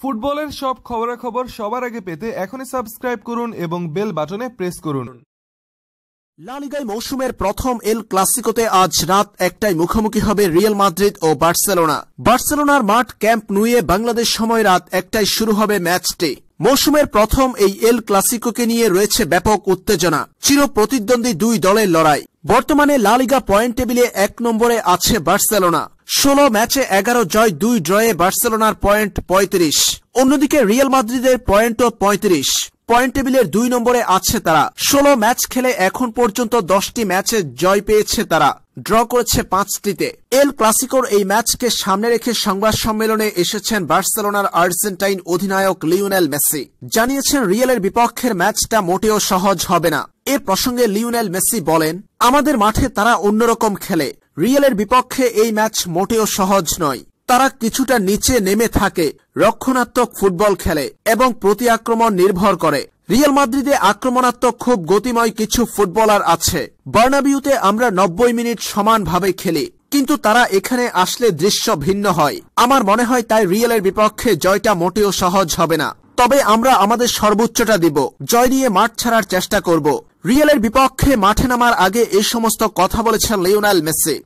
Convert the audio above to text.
ফুটবলের সব খবরাখবর সবার আগে পেতে এখনই সাবস্ক্রাইব করুন এবং বেল বাটনে প্রেস করুন লালিগায় মৌসুমের প্রথম এল ক্লাসিকোতে আজ রাত একটাই মুখোমুখি হবে রিয়াল মাদ্রিদ ও বার্সেলোনা বার্সেলোনার মাঠ ক্যাম্প নুয়ে বাংলাদেশ সময় রাত একটাই শুরু হবে ম্যাচটি মৌসুমের প্রথম এই এল ক্লাসিকোকে নিয়ে রয়েছে ব্যাপক উত্তেজনা চির প্রতিদ্বন্দ্বী দুই দলের লড়াই বর্তমানে লালিগা পয়েন্ট টেবিলে এক নম্বরে আছে বার্সেলোনা ষোলো ম্যাচে এগারো জয় দুই ড্রয়ে বার্সেলোনার পয়েন্ট পঁয়ত্রিশ অন্যদিকে রিয়াল মাদ্রিদের পয়েন্টও পঁয়ত্রিশ পয়েন্ট টেবিলের দুই নম্বরে আছে তারা ষোলো ম্যাচ খেলে এখন পর্যন্ত দশটি ম্যাচে জয় পেয়েছে তারা ড্র করেছে পাঁচটিতে এল ক্লাসিকোর এই ম্যাচকে সামনে রেখে সংবাদ সম্মেলনে এসেছেন বার্সেলোনার আর্জেন্টাইন অধিনায়ক লিওনেল মেসি জানিয়েছেন রিয়ালের বিপক্ষের ম্যাচটা মোটেও সহজ হবে না এ প্রসঙ্গে লিওনেল মেসি বলেন আমাদের মাঠে তারা অন্যরকম খেলে রিয়েলের বিপক্ষে এই ম্যাচ মোটেও সহজ নয় তারা কিছুটা নিচে নেমে থাকে রক্ষণাত্মক ফুটবল খেলে এবং প্রতি আক্রমণ নির্ভর করে রিয়াল মাদ্রিদে আক্রমণাত্মক খুব গতিময় কিছু ফুটবলার আছে বার্নাবিউতে আমরা নব্বই মিনিট সমানভাবে খেলি কিন্তু তারা এখানে আসলে দৃশ্য ভিন্ন হয় আমার মনে হয় তাই রিয়েলের বিপক্ষে জয়টা মোটেও সহজ হবে না তবে আমরা আমাদের সর্বোচ্চটা দিব জয় নিয়ে মাঠ ছাড়ার চেষ্টা করব রিয়ালের বিপক্ষে মাঠে নামার আগে এই সমস্ত কথা বলেছেন লিওনাল মেসি